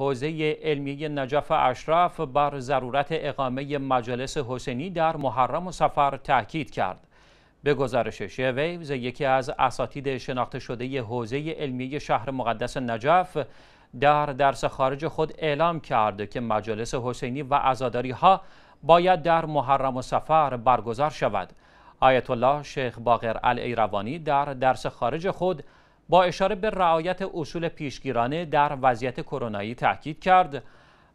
حوزه علمی نجف اشرف بر ضرورت اقامه مجلس حسینی در محرم و سفر تاکید کرد. به گزارش شیویوز یکی از اساتید شناخته شده حوزه علمی شهر مقدس نجف در درس خارج خود اعلام کرد که مجلس حسینی و ازاداری ها باید در محرم و سفر برگزار شود. آیت الله شیخ باقر روانی در درس خارج خود با اشاره به رعایت اصول پیشگیرانه در وضعیت کرونایی تاکید کرد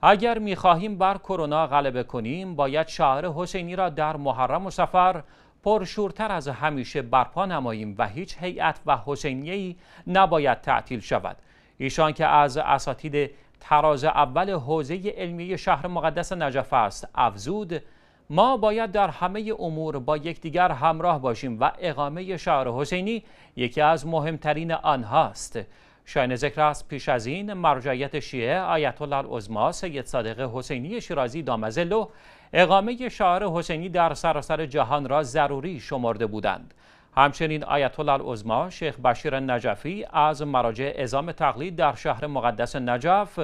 اگر میخواهیم بر کرونا غلبه کنیم باید شهر حسینی را در محرم و سفر پرشورتر از همیشه برپا نماییم و هیچ هیئت و حسینیه‌ای نباید تعطیل شود ایشان که از اساتید تراز اول حوزه علمی شهر مقدس نجف است افزود ما باید در همه امور با یکدیگر همراه باشیم و اقامه شعر حسینی یکی از مهمترین آنهاست شاین ذکر است پیش از این مرجعیت شیعه آیت الله العظما سید صادق حسینی شیرازی دامزلو اقامه شعر حسینی در سراسر جهان را ضروری شمرده بودند همچنین آیت الله العظما شیخ بشیر نجفی از مراجع اعزام تقلید در شهر مقدس نجف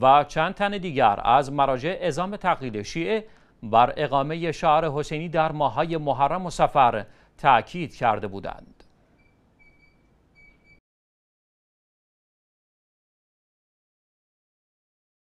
و چند تن دیگر از مراجع اعزام تقلید شیعه بر اقامه شعر حسینی در ماهای محرم و سفر تاکید کرده بودند.